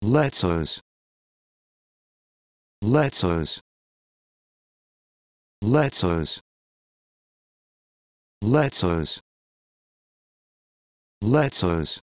letters letters letters letters letters